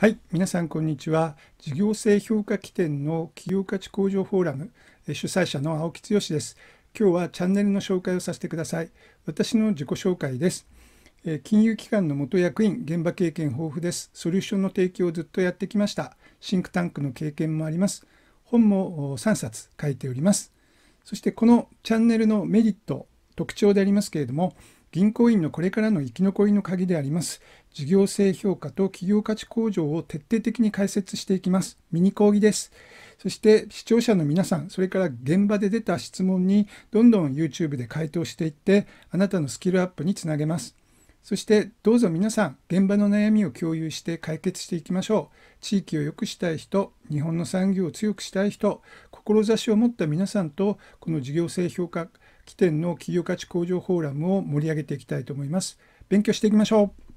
はい、皆さんこんにちは。事業性評価起点の企業価値向上フォーラム主催者の青木剛です。今日はチャンネルの紹介をさせてください。私の自己紹介です。金融機関の元役員、現場経験豊富です。ソリューションの提供をずっとやってきました。シンクタンクの経験もあります。本も3冊書いております。そしてこのチャンネルのメリット、特徴でありますけれども、銀行員のこれからの生き残りの鍵であります。事業性評価と企業価値向上を徹底的に解説していきます。ミニ講義です。そして視聴者の皆さん、それから現場で出た質問にどんどん YouTube で回答していって、あなたのスキルアップにつなげます。そしてどうぞ皆さん、現場の悩みを共有して解決していきましょう。地域を良くしたい人、日本の産業を強くしたい人、志を持った皆さんと、この事業性評価、起点の企業価値向上フォーラムを盛り上げていきたいと思います。勉強していきましょう